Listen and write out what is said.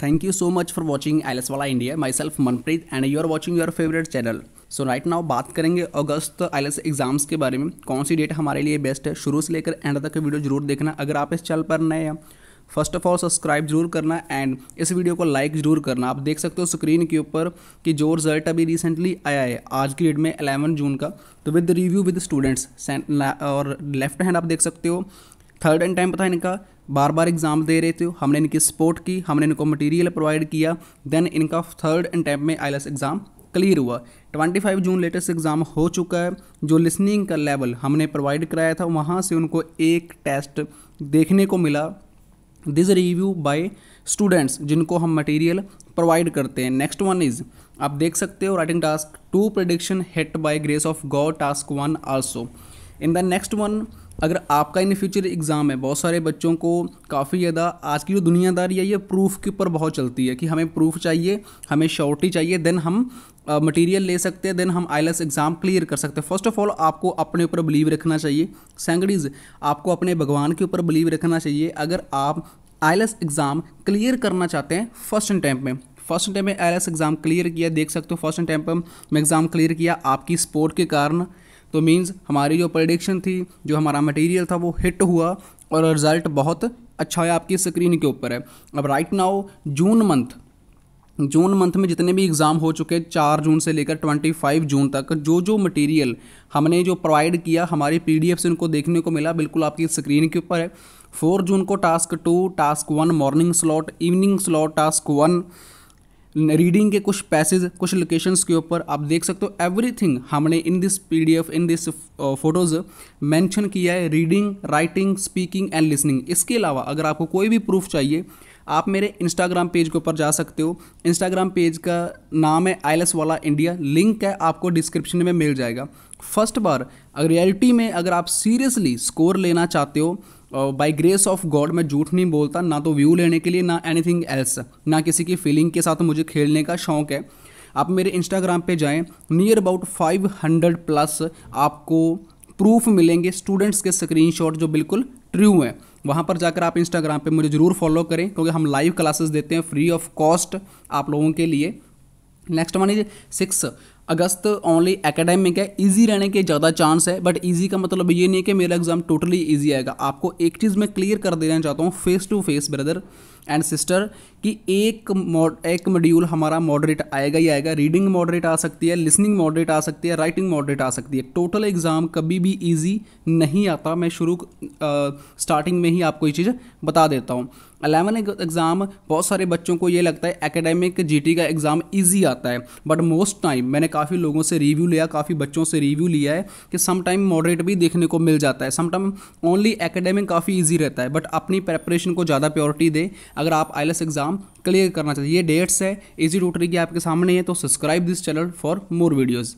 Thank you so much for watching Alice Wala India. Myself Manpreet and you are watching your favorite channel. So right now बात करेंगे अगस्त S exams के बारे में कौन सी date हमारे लिए बेस्ट है शुरू से लेकर एंड तक वीडियो जरूर देखना अगर आप इस चैनल पर नए हैं फर्स्ट ऑफ ऑल सब्सक्राइब जरूर करना एंड इस वीडियो को लाइक जरूर करना आप देख सकते हो स्क्रीन के ऊपर कि जो रिजल्ट अभी रिसेंटली आया है आज की डेट में 11 जून का तो विद रिव्यू विद स्टूडेंट्स और लेफ्ट हैंड आप देख सकते हो थर्ड एंड टाइम पता है इनका बार बार एग्जाम दे रहे थे हमने इनकी सपोर्ट की हमने इनको मटेरियल प्रोवाइड किया देन इनका थर्ड एंड टाइम में आई एग्ज़ाम क्लियर हुआ 25 जून लेटेस्ट एग्ज़ाम हो चुका है जो लिसनिंग का लेवल हमने प्रोवाइड कराया था वहाँ से उनको एक टेस्ट देखने को मिला दिस रिव्यू बाय स्टूडेंट्स जिनको हम मटेरियल प्रोवाइड करते हैं नेक्स्ट वन इज़ आप देख सकते हो writing task two prediction hit by grace of God task one also in the next one अगर आपका इन फ्यूचर एग्ज़ाम है बहुत सारे बच्चों को काफ़ी ज़्यादा आज की जो दुनियादारी है ये प्रूफ के ऊपर बहुत चलती है कि हमें प्रूफ चाहिए हमें श्योरिटी चाहिए देन हम मटेरियल uh, ले सकते हैं देन हम आई एग्ज़ाम क्लियर कर सकते हैं फर्स्ट ऑफ ऑल आपको अपने ऊपर बिलीव रखना चाहिए सेंगड़ीज़ इज़ आपको अपने भगवान के ऊपर बिलीव रखना चाहिए अगर आप आई एग्ज़ाम क्लियर करना चाहते हैं फर्स्ट अटैम्प में फर्स्ट टाइम में आई एग्ज़ाम क्लियर किया देख सकते हो फर्स्ट टाइम में एग्ज़ाम क्लियर किया आपकी स्पोर्ट के कारण तो मीन्स हमारी जो प्रडिक्शन थी जो हमारा मटेरियल था वो हिट हुआ और रिज़ल्ट बहुत अच्छा है आपकी स्क्रीन के ऊपर है अब right now June month June month में जितने भी एग्ज़ाम हो चुके हैं चार जून से लेकर ट्वेंटी फाइव जून तक जो जो मटेरियल हमने जो प्रोवाइड किया हमारी पी डी से उनको देखने को मिला बिल्कुल आपकी स्क्रीन के ऊपर है फोर जून को task two task one morning slot evening slot task one reading के कुछ पैसेज कुछ लोकेशंस के ऊपर आप देख सकते हो एवरीथिंग हमने in this PDF in this photos mention किया है reading writing speaking and listening इसके अलावा अगर आपको कोई भी प्रूफ चाहिए आप मेरे इंस्टाग्राम पेज के ऊपर जा सकते हो इंस्टाग्राम पेज का नाम है आई वाला इंडिया लिंक है आपको डिस्क्रिप्शन में मिल जाएगा फर्स्ट बार अगर रियलिटी में अगर आप सीरियसली स्कोर लेना चाहते हो बाई ग्रेस ऑफ गॉड मैं झूठ नहीं बोलता ना तो व्यू लेने के लिए ना एनीथिंग एल्स ना किसी की फीलिंग के साथ मुझे खेलने का शौक है आप मेरे इंस्टाग्राम पे जाएं नियर अबाउट 500 प्लस आपको प्रूफ मिलेंगे स्टूडेंट्स के स्क्रीनशॉट जो बिल्कुल ट्रू हैं वहाँ पर जाकर आप इंस्टाग्राम पे मुझे ज़रूर फॉलो करें क्योंकि हम लाइव क्लासेस देते हैं फ्री ऑफ कॉस्ट आप लोगों के लिए नेक्स्ट वन लीजिए सिक्स अगस्त ओनली एकेडमिक है इजी रहने के ज़्यादा चांस है बट इजी का मतलब ये नहीं है कि मेरा एग्ज़ाम टोटली इजी आएगा आपको एक चीज़ मैं क्लियर कर देना चाहता हूँ face to face brother and sister कि एक मॉड एक मॉड्यूल हमारा मॉडरेट आएगा ही आएगा रीडिंग मॉडरेट आ सकती है लिसनिंग मॉडरेट आ सकती है राइटिंग मॉडरेट आ सकती है टोटल एग्ज़ाम कभी भी ईजी नहीं आता मैं शुरू स्टार्टिंग में ही आपको ये चीज़ बता देता हूँ अलेवन एग्ज़ाम बहुत सारे बच्चों को ये लगता है एकेडमिक जी का एग्ज़ाम ईजी आता है बट मोस्ट टाइम मैंने काफ़ी लोगों से रिव्यू लिया काफ़ी बच्चों से रिव्यू लिया है कि सम टाइम मॉडरेट भी देखने को मिल जाता है समटाइम ओनली एकेडमिक काफ़ी ईजी रहता है बट अपनी प्रेपरेशन को ज़्यादा प्योरिटी दे अगर आप आई एग्ज़ाम क्लियर करना चाहते हैं ये डेट्स है इजी रोटरी की आपके सामने है तो subscribe this channel for more videos